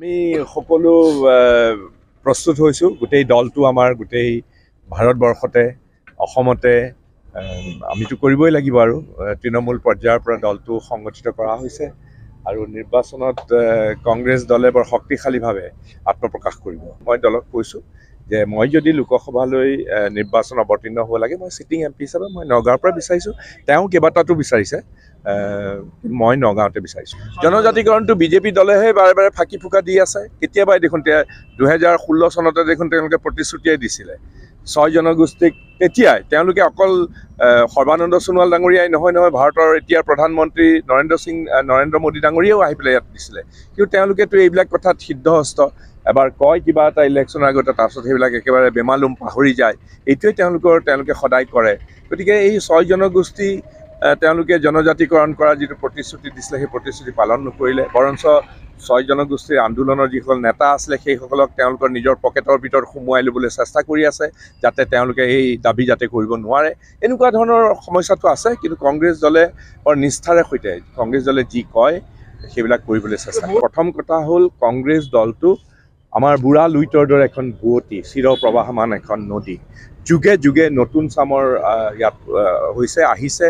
আমি সকলো প্ৰস্তুত হৈছোঁ গোটেই দলটো আমাৰ গোটেই ভাৰতবৰ্ষতে অসমতে আমিতো কৰিবই লাগিব আৰু তৃণমূল পৰ্যায়ৰ পৰা দলটো সংগঠিত কৰা হৈছে আৰু নিৰ্বাচনত কংগ্ৰেছ দলে বৰ শক্তিশালীভাৱে আত্মপ্ৰকাশ কৰিব মই দলক কৈছোঁ যে মই যদি লোকসভালৈ নিৰ্বাচন অৱতীৰ্ণ হ'ব লাগে মই চিটিং এম পি হিচাপে মই নগাঁৱৰ পৰা বিচাৰিছোঁ তেওঁ কেইবাটাতো বিচাৰিছে মই নগাঁৱতে বিচাৰিছোঁ জনজাতিকৰণটো বিজেপি দলেহে বাৰে বাৰে ফাঁকি ফুকা দি আছে কেতিয়াবাই দেখোন দুহেজাৰ ষোল্ল চনতে দেখোন তেওঁলোকে প্ৰতিশ্ৰুতিয়ে দিছিলে ছয় জনগোষ্ঠীক তেতিয়াই তেওঁলোকে অকল সৰ্বানন্দ সোণোৱাল ডাঙৰীয়াই নহয় নহয় ভাৰতৰ এতিয়াৰ প্ৰধানমন্ত্ৰী নৰেন্দ্ৰ সিং নৰেন্দ্ৰ মোদী ডাঙৰীয়াও আহি পেলাই ইয়াত দিছিলে কিন্তু তেওঁলোকেতো এইবিলাক কথাত সিদ্ধহস্ত এবাৰ কয় কিবা এটা ইলেকশ্যনৰ আগতে তাৰপিছত সেইবিলাক একেবাৰে বেমালুম পাহৰি যায় এইটোৱে তেওঁলোকৰ তেওঁলোকে সদায় কৰে গতিকে এই ছয় জনগোষ্ঠী তেওঁলোকে জনজাতিকৰণ কৰাৰ যিটো প্ৰতিশ্ৰুতি দিছিলে সেই প্ৰতিশ্ৰুতি পালন নকৰিলে বৰঞ্চ ছয় জনগোষ্ঠীৰ আন্দোলনৰ যিসকল নেতা আছিলে সেইসকলক তেওঁলোকৰ নিজৰ পকেটৰ ভিতৰত সোমোৱাই ল'বলৈ চেষ্টা কৰি আছে যাতে তেওঁলোকে এই দাবী যাতে কৰিব নোৱাৰে এনেকুৱা ধৰণৰ সমস্যাটো আছে কিন্তু কংগ্ৰেছ দলে বৰ নিষ্ঠাৰে সৈতে কংগ্ৰেছ দলে যি কয় সেইবিলাক কৰিবলৈ চেষ্টা প্ৰথম কথা হ'ল কংগ্ৰেছ দলটো আমাৰ বুঢ়া লুইতৰ দৰে এখন বুৱতী চিৰপ্ৰবাহমান এখন নদী যুগে যুগে নতুন চামৰ ইয়াত হৈছে আহিছে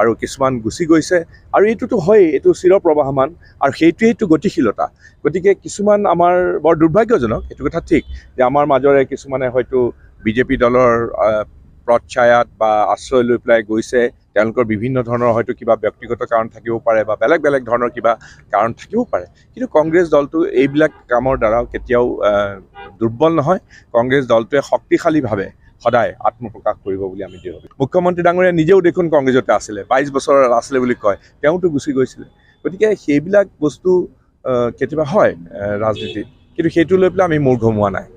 আৰু কিছুমান গুচি গৈছে আৰু এইটোতো হয়েই এইটো চিৰপ্ৰবাহমান আৰু সেইটোৱেইটো গতিশীলতা গতিকে কিছুমান আমাৰ বৰ দুৰ্ভাগ্যজনক এইটো কথা ঠিক যে আমাৰ মাজৰে কিছুমানে হয়তো বিজেপি দলৰ প্ৰচ্ছায়াত বা আশ্ৰয় লৈ পেলাই গৈছে তেওঁলোকৰ বিভিন্ন ধৰণৰ হয়তো কিবা ব্যক্তিগত কাৰণ থাকিব পাৰে বা বেলেগ বেলেগ ধৰণৰ কিবা কাৰণ থাকিব পাৰে কিন্তু কংগ্ৰেছ দলটো এইবিলাক কামৰ দ্বাৰাও কেতিয়াও দুৰ্বল নহয় কংগ্ৰেছ দলটোৱে শক্তিশালীভাৱে সদায় আত্মপ্ৰকাশ কৰিব বুলি আমি দৃঢ় মুখ্যমন্ত্ৰী ডাঙৰীয়া নিজেও দেখোন কংগ্ৰেছতে আছিলে বাইছ বছৰ আছিলে বুলি কয় তেওঁতো গুচি গৈছিলে গতিকে সেইবিলাক বস্তু কেতিয়াবা হয় ৰাজনীতিত কিন্তু সেইটো লৈ পেলাই আমি মূৰ ঘমোৱা নাই